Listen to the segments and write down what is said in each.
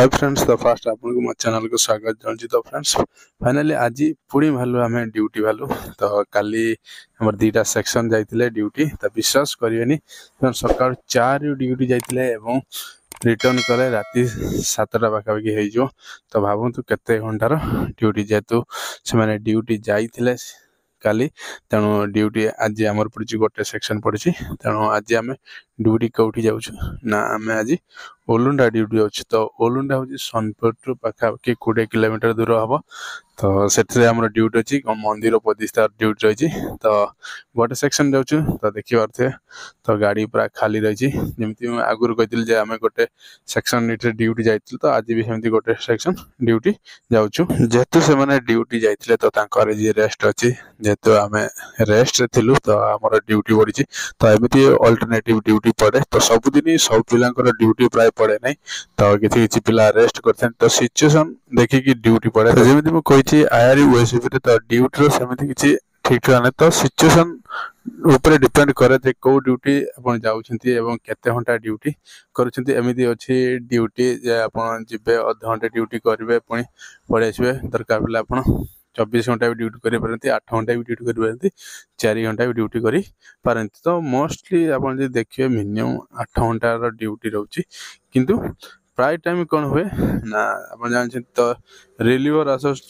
hi friends तो fast आप मो चेल को स्वागत जनची तो फ्रेंड्स फाइनाली आज पुणी भालु आम ड्यूटी भालु तो काली हमर दीटा सेक्शन जाते ड्यूटी तो विश्वास करेनि तो सका चार ड्यूटी जाते हैं रिटर्न कले रात सतटा पाखापाखि हो तो भावतु तो केत घंटार ड्यूटी जेहेतु तो से मैंने ड्यूटी जाते काली तेणु ड्यूटी आज आम पड़ी गोटे सेक्शन पड़ी तेणु आज आम ड्यूटी कौटी जाऊँ ना आज ଓଲୁଣ୍ଡା ଡ୍ୟୁଟି ଅଛି ତ ଓଲୁଣ୍ଡା ହେଉଛି ସୋନପୁରରୁ ପାଖାପାଖି କୋଡ଼ିଏ କିଲୋମିଟର ଦୂର ହେବ ତ ସେଥିରେ ଆମର ଡ୍ୟୁଟି ଅଛି ମନ୍ଦିର ପ୍ରତିଷ୍ଠା ଡ୍ୟୁଟି ରହିଛି ତ ଗୋଟେ ସେକ୍ସନ୍ ଯାଉଛୁ ତ ଦେଖିପାରୁଥିବେ ତ ଗାଡ଼ି ପୁରା ଖାଲି ରହିଛି ଯେମିତି ମୁଁ ଆଗରୁ କହିଥିଲି ଯେ ଆମେ ଗୋଟେ ସେକ୍ସନ୍ ଏଥିରେ ଡ୍ୟୁଟି ଯାଇଥିଲୁ ତ ଆଜି ବି ସେମିତି ଗୋଟେ ସେକ୍ସନ୍ ଡ୍ୟୁଟି ଯାଉଛୁ ଯେହେତୁ ସେମାନେ ଡ୍ୟୁଟି ଯାଇଥିଲେ ତ ତାଙ୍କର ଯିଏ ରେଷ୍ଟ ଅଛି ଯେହେତୁ ଆମେ ରେଷ୍ଟରେ ଥିଲୁ ତ ଆମର ଡ୍ୟୁଟି ପଡ଼ିଛି ତ ଏମିତି ଅଲ୍ଟରନେଟିଭ୍ ଡ୍ୟୁଟି ପଡ଼େ ତ ସବୁଦିନ ସବୁ ପିଲାଙ୍କର ଡ୍ୟୁଟି ପ୍ରାୟ পড়ে নাই তাও কিছু কিছু ପିଲା ଆରେଷ୍ଟ କରିଥାନ୍ତି ତ ସିଚୁଏସନ୍ ଦେଖିକି ଡ୍ୟୁଟି ପଡ଼େ ତ ଯେମିତି ମୁଁ କହିଛି ଆଇଆର୍ଇ ଓଏସ୍ଏଫିରେ ତ ଡ୍ୟୁଟିର ସେମିତି କିଛି ଠିକ୍ ଠିକଣା ନାହିଁ ତ ସିଚୁଏସନ୍ ଉପରେ ଡିପେଣ୍ଡ କରେ ଯେ କେଉଁ ଡ୍ୟୁଟି ଆପଣ ଯାଉଛନ୍ତି ଏବଂ କେତେ ଘଣ୍ଟା ଡ୍ୟୁଟି କରୁଛନ୍ତି ଏମିତି ଅଛି ଡ୍ୟୁଟି ଯେ ଆପଣ ଯିବେ ଅଧଘଣ୍ଟେ ଡ୍ୟୁଟି କରିବେ ପୁଣି ପଳେଇ ଆସିବେ ଦରକାର ପିଲା ଆପଣ ଚବିଶ ଘଣ୍ଟା ବି ଡ୍ୟୁଟି କରିପାରନ୍ତି ଆଠ ଘଣ୍ଟା ବି ଡ୍ୟୁଟି କରିପାରନ୍ତି ଚାରି ଘଣ୍ଟା ବି ଡ୍ୟୁଟି କରିପାରନ୍ତି ତ ମୋଷ୍ଟଲି ଆପଣ ଯଦି ଦେଖିବେ ମିନିମମ୍ ଆଠ ଘଣ୍ଟାର ଡ୍ୟୁଟି ରହୁଛି କିନ୍ତୁ ପ୍ରାୟ ଟାଇମ୍ କ'ଣ ହୁଏ ନା ଆପଣ ଜାଣିଛନ୍ତି ତ ରିଲିଭର ଆସୋସ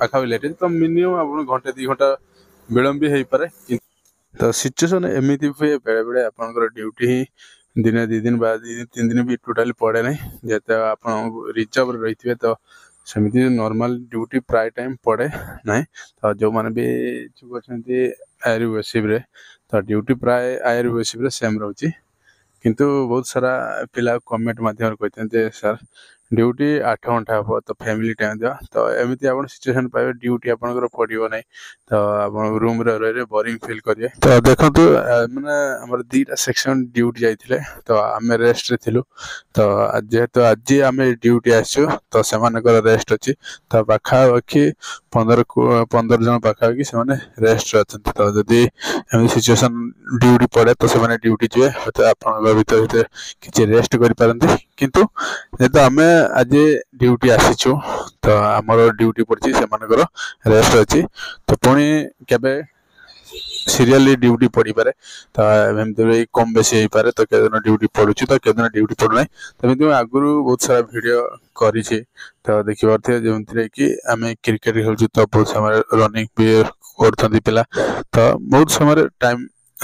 ପାଖାପାଖି ଲେଟ୍ ତ ମିନିମମ୍ ଆପଣ ଘଣ୍ଟେ ଦୁଇ ଘଣ୍ଟା ବିଳମ୍ବ ବି ହେଇପାରେ ତ ସିଚୁଏସନ୍ ଏମିତି ହୁଏ ବେଳେବେଳେ ଆପଣଙ୍କର ଡ୍ୟୁଟି ହିଁ ଦିନେ ଦୁଇ ଦିନ ବା ଦୁଇ ଦିନ ତିନି ଦିନ ବି ଟୋଟାଲି ପଡ଼େ ନାହିଁ ଯେହେତୁ ଆପଣ ରିଜର୍ଭରେ ରହିଥିବେ ତ ସେମିତି ନର୍ମାଲ ଡ୍ୟୁଟି ପ୍ରାୟ ଟାଇମ୍ ପଡ଼େ ନାହିଁ ତ ଯେଉଁମାନେ ବି ଇଚ୍ଛୁକ ଅଛନ୍ତି ଆୟର ୱେସିଭ୍ରେ ତ ଡ୍ୟୁଟି ପ୍ରାୟ ଆୟର ୱେସିଭ୍ରେ ସେମ୍ ରହୁଛି କିନ୍ତୁ ବହୁତ ସାରା ପିଲା କମେଣ୍ଟ ମାଧ୍ୟମରେ କହିଛନ୍ତି ଯେ ସାର୍ ଡ୍ୟୁଟି ଆଠ ଘଣ୍ଟା ହେବ ତ ଫ୍ୟାମିଲି ଟାଇମ୍ ଦେବା ତ ଏମିତି ଆପଣ ସିଚୁଏସନ୍ ପାଇବେ ଡ୍ୟୁଟି ଆପଣଙ୍କର ପଡ଼ିବ ନାହିଁ ତ ଆପଣ ରୁମ୍ରେ ରହିଲେ ବୋରିଂ ଫିଲ୍ କରିବେ ତ ଦେଖନ୍ତୁ ମାନେ ଆମର ଦୁଇଟା ସେକ୍ସନ୍ ଡ୍ୟୁଟି ଯାଇଥିଲେ ତ ଆମେ ରେଷ୍ଟରେ ଥିଲୁ ତ ଯେହେତୁ ଆଜି ଆମେ ଡ୍ୟୁଟି ଆସିଛୁ ତ ସେମାନଙ୍କର ରେଷ୍ଟ ଅଛି ତ ପାଖାପାଖି ପନ୍ଦର ପନ୍ଦର ଜଣ ପାଖାପାଖି ସେମାନେ ରେଷ୍ଟରେ ଅଛନ୍ତି ତ ଯଦି ଏମିତି ସିଚୁଏସନ୍ ଡ୍ୟୁଟି ପଡ଼େ ତ ସେମାନେ ଡ୍ୟୁଟି ଯିବେ ହୁଏତ ଆପଣଙ୍କ ଭିତରେ ଭିତରେ କିଛି ରେଷ୍ଟ କରିପାରନ୍ତି କିନ୍ତୁ ଯେହେତୁ ଆମେ ଆଜି ଡ୍ୟୁଟି ଆସିଛୁ ତ ଆମର ଡ୍ୟୁଟି ପଡ଼ିଛି ସେମାନଙ୍କର ରେଷ୍ଟ ଅଛି ତ ପୁଣି କେବେ ସିରିଆଲି ଡ୍ୟୁଟି ପଡ଼ିପାରେ ତ ଏମିତି ବି କମ୍ ବେଶୀ ହେଇପାରେ ତ କେଉଁଦିନ ଡ୍ୟୁଟି ପଡ଼ୁଛି ତ କେଉଁଦିନ ଡ୍ୟୁଟି ପଡ଼ୁନାହିଁ ତ ଏମିତି ମୁଁ ଆଗରୁ ବହୁତ ସାରା ଭିଡ଼ିଓ କରିଛି ତ ଦେଖିପାରୁଥିବେ ଯେମିତିରେ କି ଆମେ କ୍ରିକେଟ୍ ଖେଳୁଛୁ ତ ବହୁତ ସମୟରେ ରନିଂ ବି କରୁଛନ୍ତି ପିଲା ତ ବହୁତ ସମୟରେ ଟାଇମ୍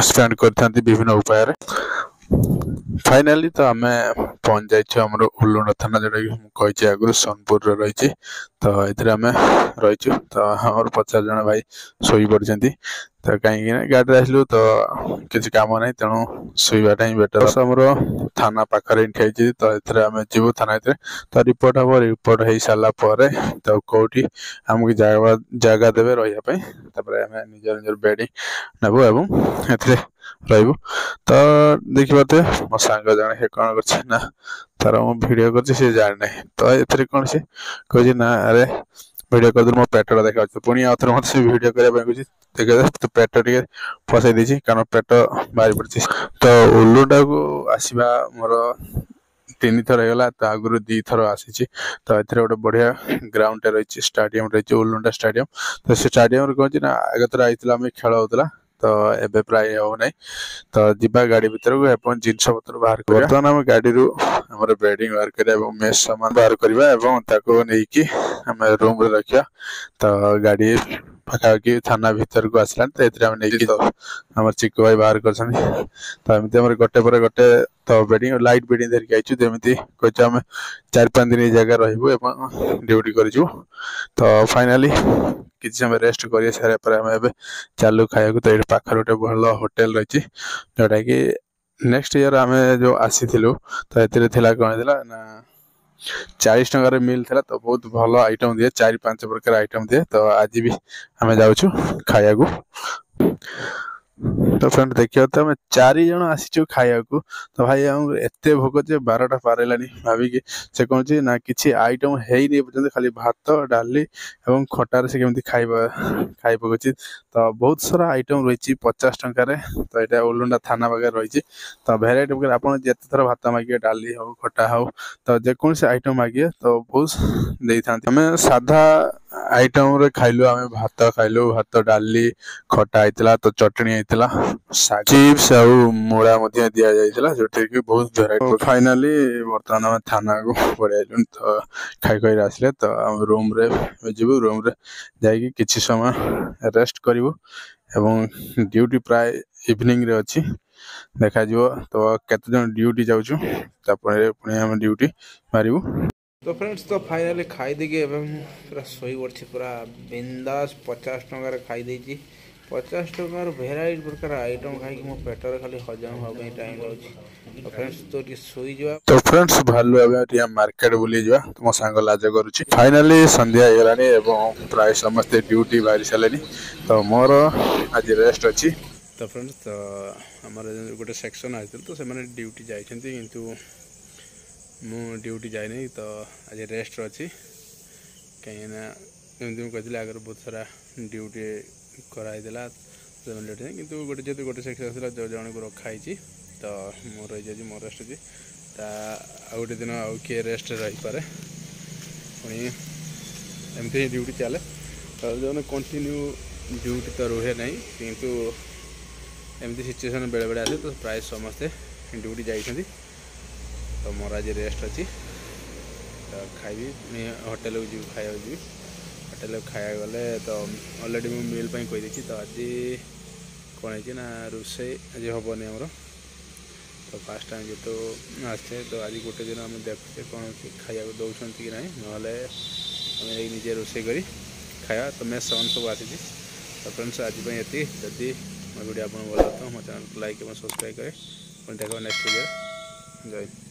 ସ୍ପେଣ୍ଡ କରିଥାନ୍ତି ବିଭିନ୍ନ ଉପାୟରେ ফাইনালি ତ ଆମେ ପହଞ୍ଚିଯାଇଛୁ ଆମର ଉଲ୍ଲୁଣଥାନା ଯେଉଁଟାକି ମୁଁ କହିଛି ଆଗରୁ ସୋନପୁରରେ ରହିଛି ତ ଏଥିରେ ଆମେ ରହିଛୁ ତ ଆମର ପଚାଶ ଜଣ ଭାଇ ଶୋଇପଡ଼ିଛନ୍ତି ତ କାହିଁକି ନା ଗାଡ଼ିରେ ଆସିଲୁ ତ କିଛି କାମ ନାହିଁ ତେଣୁ ଶୋଇବାଟା ହିଁ ବେଟର ଆମର ଥାନା ପାଖରେ ଏଠି ହେଇଛି ତ ଏଥିରେ ଆମେ ଯିବୁ ଥାନା ଭିତରେ ତ ରିପୋର୍ଟ ହେବ ରିପୋର୍ଟ ହେଇସାରିଲା ପରେ ତ କେଉଁଠି ଆମକୁ ଜାଗା ଜାଗା ଦେବେ ରହିବା ପାଇଁ ତାପରେ ଆମେ ନିଜ ନିଜର ବେଡ଼ି ନେବୁ ଏବଂ ଏଥିରେ ରହିବୁ ତ ଦେଖିପାରୁଥିବେ ମୋ ସାଙ୍ଗ ଜଣେ ସେ କ'ଣ କରିଛି ନା ତାର ମୁଁ ଭିଡ଼ିଓ କରିଛି ସେ ଜାଣିନାହିଁ ତ ଏଥିରେ କ'ଣ ସେ କହିଛି ନା ଆରେ వీడియో కొద్ది మా పెట్టడ দেখাচ্ছে পুনি আউতর মধ্যে ভিডিও করে বেগুছি দেখে তো পেটটিকে ফসাই দিয়েছি কারণ পেট বাহারি পড়ছে তো উল্লুটাকু আসবা মোর ତିନି ଥର ହେଇଗଲା ତା ଆଗରୁ ଦୁଇ ଥର ଆସିଛି ତ ଏଥିରେ ଗୋଟେ ବଢ଼ିଆ ଗ୍ରାଉଣ୍ଡଟେ ରହିଛି ଷ୍ଟାଡିୟମ ରହିଛି ଉଲୁଣ୍ଡା ଷ୍ଟାଡିୟମ ତ ସେ ଷ୍ଟାଡିୟମରେ କ'ଣ ଅଛି ନା ଆଗଥର ଆଇଥିଲା ଆମେ ଖେଳ ହଉଥିଲା ତ ଏବେ ପ୍ରାୟ ହେଉନାହିଁ ତ ଯିବା ଗାଡ଼ି ଭିତରକୁ ଏବଂ ଜିନିଷପତ୍ର ବାହାର କରିବା ବର୍ତ୍ତମାନ ଆମେ ଗାଡ଼ିରୁ आम बेडिंग बाहर करा मेस सामान बाहर करवा रूम रखा तो गाड़ी पखापाखि थाना भितर को आसला तो ये आम चिक भाई बाहर कर गोटे पर गोटे तो बेडिंग लाइट बेडिंग धरिक कह चार पाँच दिन जगह रही ड्यूटी कर फाइनाली किसी समय रेस्ट कर सारे चालू खाया तो ये पाखे गोटे भल होटेल रही जोटा कि ନେକ୍ସଟ ଇୟର୍ ଆମେ ଯେଉଁ ଆସିଥିଲୁ ତ ଏଥିରେ ଥିଲା କ'ଣ ହେଇଥିଲା ନା ଚାଳିଶ ଟଙ୍କାର ମିଲ୍ ଥିଲା ତ ବହୁତ ଭଲ ଆଇଟମ୍ ଦିଏ ଚାରି ପାଞ୍ଚ ପ୍ରକାର ଆଇଟମ୍ ଦିଏ ତ ଆଜି ବି ଆମେ ଯାଉଛୁ ଖାଇବାକୁ ତ ଫ୍ରେଣ୍ଡ ଦେଖିବା ତ ଆମେ ଚାରି ଜଣ ଆସିଛୁ ଖାଇବାକୁ ତ ଭାଇ ଆମକୁ ଏତେ ଭୋକ ଯେ ବାରଟା ପାର ହେଲାଣି ଭାବିକି ସେ କହୁଛି ନା କିଛି ଆଇଟମ୍ ହେଇନି ପର୍ଯ୍ୟନ୍ତ ଖାଲି ଭାତ ଡାଲି ଏବଂ ଖଟାରେ ସେ କେମିତି ଖାଇବା ଖାଇ ପକାଉଛି ତ ବହୁତ ସାରା ଆଇଟମ୍ ରହିଛି ପଚାଶ ଟଙ୍କାରେ ତ ଏଇଟା ଓଲୁଣ୍ଡା ଥାନା ପାଖରେ ରହିଛି ତ ଭେରାଇଟି ପ୍ରକାର ଆପଣ ଯେତେ ଥର ଭାତ ମାଗିବେ ଡାଲି ହଉ ଖଟା ହଉ ତ ଯେକୌଣସି ଆଇଟମ୍ ମାଗିବେ ତ ବହୁତ ଦେଇଥାନ୍ତି ଆମେ ସାଧା ଆଇଟମ୍ରେ ଖାଇଲୁ ଆମେ ଭାତ ଖାଇଲୁ ଭାତ ଡାଲି ଖଟା ହେଇଥିଲା ତ ଚଟଣି ହେଇଥିଲା ହେଇଥିଲା ଚିପ୍ସ ଆଉ ମୂଳା ମଧ୍ୟ ଦିଆଯାଇଥିଲା ଯୋଉଥିରେ କି ବହୁତ ଭେରାଇଟି ଫାଇନାଲି ବର୍ତ୍ତମାନ ଆମେ ଥାନାକୁ ପଳେଇ ଆଇଲୁଣି ତ ଖାଇ ଖାଇରେ ଆସିଲେ ତ ଆମ ରୁମ୍ରେ ଯିବୁ ରୁମ୍ରେ ଯାଇକି କିଛି ସମୟ ରେଷ୍ଟ କରିବୁ ଏବଂ ଡ୍ୟୁଟି ପ୍ରାୟ ଇଭିନିଂରେ ଅଛି ଦେଖାଯିବ ତ କେତେଜଣ ଡ୍ୟୁଟି ଯାଉଛୁ ତାପରେ ପୁଣି ଆମେ ଡ୍ୟୁଟି ମାରିବୁ ତ ফ্রেন্ডস ତ ଫାଇନାଲି ଖାଇଦେଇକି ଏବେ ମୁଁ ପୁରା শোই ପୁରା ବିନ୍ଦାସ୍ ପଚାଶ ଟଙ୍କାରେ টাকার ପଚାଶ ଟଙ୍କାର ଭେରାଇଟି ପ୍ରକାର ଆଇଟମ୍ ଖାଇକି ମୋ ପେଟରେ ଖାଲି ହଜମ ହେବା ପାଇଁ ଟାଇମ୍ ଲାଗୁଛି ତ ଫ୍ରେଣ୍ଡସ୍ ତୁ ଟିକେ ଶୋଇଯିବା ତ ଫ୍ରେଣ୍ଡସ୍ ଭାଲୁ ଏବେ ଟିକେ ମାର୍କେଟ ବୁଲିଯିବା ମୋ ସାଙ୍ଗ ଲାଜ କରୁଛି ଫାଇନାଲି ସନ୍ଧ୍ୟା ହେଇଗଲାଣି ଏବଂ ପ୍ରାୟ ସମସ୍ତେ ଡ୍ୟୁଟି ବାହାରି ସାରିଲେଣି ତ ମୋର ଆଜି ରେଷ୍ଟ ଅଛି ତ ଫ୍ରେଣ୍ଡସ୍ ତ ଆମର ଗୋଟେ ସେକ୍ସନ୍ ଆସିଥିଲେ ତ ସେମାନେ ଡ୍ୟୁଟି ଯାଇଛନ୍ତି କିନ୍ତୁ ମୁଁ ଡ୍ୟୁଟି ଯାଇନି ତ ଆଜି ରେଷ୍ଟରେ ଅଛି କାହିଁକିନା ଯେମିତି ମୁଁ କହିଥିଲି ଆଗରୁ ବହୁତ ସାରା ଡ୍ୟୁଟି କରାଇଦେଲା ଫ୍ୟାମିଲିଟି କିନ୍ତୁ ଗୋଟେ ଯେହେତୁ ଗୋଟେ ସେକ୍ସନ୍ ଆସିଲା ଜଣକୁ ରଖା ହେଇଛି ତ ମୁଁ ରହିଯାଇଛି ମୋ ରେଷ୍ଟ ଅଛି ତା ଆଉ ଗୋଟେ ଦିନ ଆଉ କିଏ ରେଷ୍ଟରେ ରହିପାରେ ପୁଣି ଏମିତି ହିଁ ଡ୍ୟୁଟି ଚାଲେ ଯେଉଁମାନେ କଣ୍ଟିନ୍ୟୁ ଡ୍ୟୁଟି ତ ରୁହେ ନାହିଁ କିନ୍ତୁ ଏମିତି ସିଚୁଏସନ୍ ବେଳେବେଳେ ଆସେ ତ ପ୍ରାୟ ସମସ୍ତେ ଡ୍ୟୁଟି ଯାଇଛନ୍ତି ତ ମୋର ଆଜି ରେଷ୍ଟ ଅଛି ତ ଖାଇବି ପୁଣି ହୋଟେଲକୁ ଯିବି ଖାଇବାକୁ ଯିବି ହୋଟେଲ ଖାଇବାକୁ ଗଲେ ତ ଅଲରେଡ଼ି ମୁଁ ମିଲ୍ ପାଇଁ କହିଦେଇଛି ତ ଆଜି କ'ଣ ହେଇଛି ନା ରୋଷେଇ ଆଜି ହେବନି ଆମର ତ ଫାର୍ଷ୍ଟ ଟାଇମ୍ ଯେହେତୁ ଆସେ ତ ଆଜି ଗୋଟେ ଦିନ ଆମେ ଦେଖୁଛେ କ'ଣ ଖାଇବାକୁ ଦେଉଛନ୍ତି କି ନାହିଁ ନହେଲେ ଆମେ ଯାଇକି ନିଜେ ରୋଷେଇ କରି ଖାଇବା ତ ମେ ସାମାନ ସବୁ ଆସିଛି ତ ଫ୍ରେଣ୍ଡସ୍ ଆଜି ପାଇଁ ଏତିକି ଯଦି ମୋ ଭିଡ଼ିଓ ଆପଣଙ୍କୁ ଭଲ ଲାଗିଥିବ ମୋ ଚ୍ୟାନେଲକୁ ଲାଇକ୍ ଏବଂ ସବସ୍କ୍ରାଇବ୍ କରେ ପୁଣି ଦେଖାବ ନେକ୍ସଟ ଭିଡ଼ିଓ ଜୟ